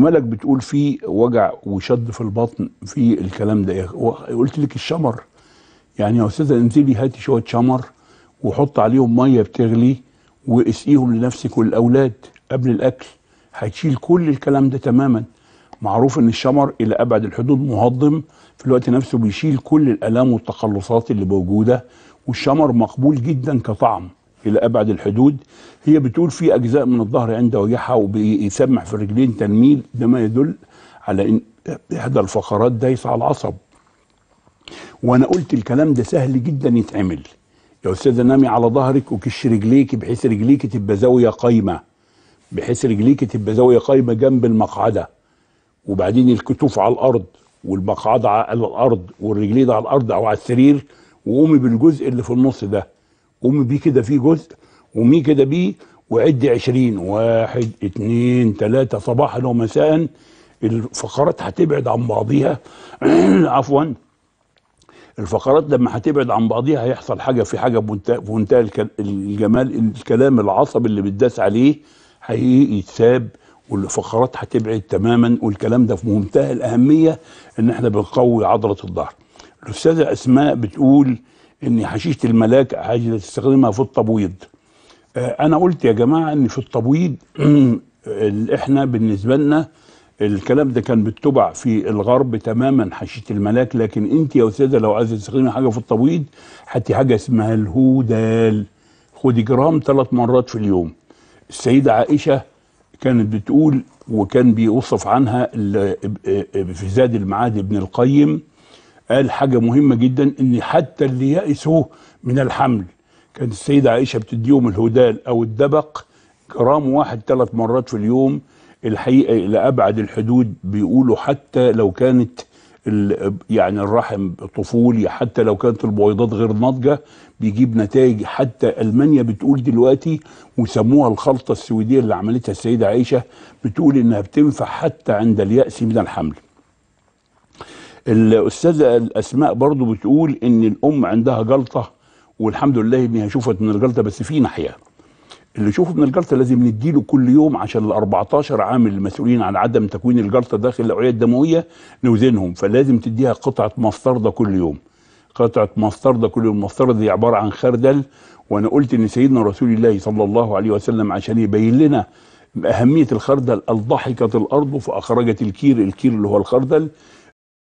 مالك بتقول في وجع وشد في البطن في الكلام ده قلت لك الشمر يعني يا استاذه انزلي هاتي شويه شمر وحط عليهم ميه بتغلي واسقيهم لنفسك وللاولاد قبل الاكل هتشيل كل الكلام ده تماما معروف ان الشمر الى ابعد الحدود مهضم في الوقت نفسه بيشيل كل الالام والتقلصات اللي موجوده والشمر مقبول جدا كطعم الى ابعد الحدود هي بتقول في اجزاء من الظهر عنده يحى وبيسمع في الرجلين تنميل ده ما يدل على ان احدى الفقرات دايس على العصب وانا قلت الكلام ده سهل جدا يتعمل يا استاذه نامي على ظهرك وكش رجليك بحيث رجليك تبقى زاويه قايمه بحيث رجليك تبقى زاويه قايمه جنب المقعده وبعدين الكتوف على الارض والمقعده على الارض والرجلين على الارض او على السرير وقومي بالجزء اللي في النص ده قوم بيه كده في جزء ومي كده بيه وعد عشرين واحد اتنين تلاتة صباحا ومساء الفقرات هتبعد عن بعضيها عفوا الفقرات لما هتبعد عن بعضيها هيحصل حاجة في حاجة بمنتهى الجمال الكلام العصبي اللي بتداس عليه يتساب والفقرات هتبعد تماما والكلام ده في منتهى الأهمية إن احنا بنقوي عضلة الظهر الأستاذة أسماء بتقول ان حشيشه الملاك عايزه تستخدمها في التبويض آه، انا قلت يا جماعه ان في التبويض احنا بالنسبه لنا الكلام ده كان بتبع في الغرب تماما حشيشة الملاك لكن انت يا استاذه لو عايزه تستخدمي حاجه في التبويض هاتي حاجه اسمها الهودال خدي جرام ثلاث مرات في اليوم السيده عائشه كانت بتقول وكان بيوصف عنها في زاد المعاد ابن القيم قال حاجة مهمة جدا إن حتى اللي يأسوا من الحمل كانت السيدة عائشة بتديهم الهدال أو الدبق جرام واحد ثلاث مرات في اليوم الحقيقة إلى أبعد الحدود بيقولوا حتى لو كانت يعني الرحم طفولي حتى لو كانت البويضات غير ناضجه بيجيب نتائج حتى المانيا بتقول دلوقتي وسموها الخلطه السويديه اللي عملتها السيده عائشه بتقول انها بتنفع حتى عند الياس من الحمل. الاستاذه اسماء برضو بتقول ان الام عندها جلطه والحمد لله انها شوفت من الجلطه بس في ناحيه اللي شوفه من الجلطه لازم نديله كل يوم عشان ال 14 عامل المسؤولين عن عدم تكوين الجلطه داخل الاوعيه الدمويه نوزنهم فلازم تديها قطعه مسترده كل يوم قطعه مسترده كل يوم المسترده دي عباره عن خردل وانا قلت ان سيدنا رسول الله صلى الله عليه وسلم عشان يبين لنا اهميه الخردل الضحكت الارض فاخرجت الكير الكير اللي هو الخردل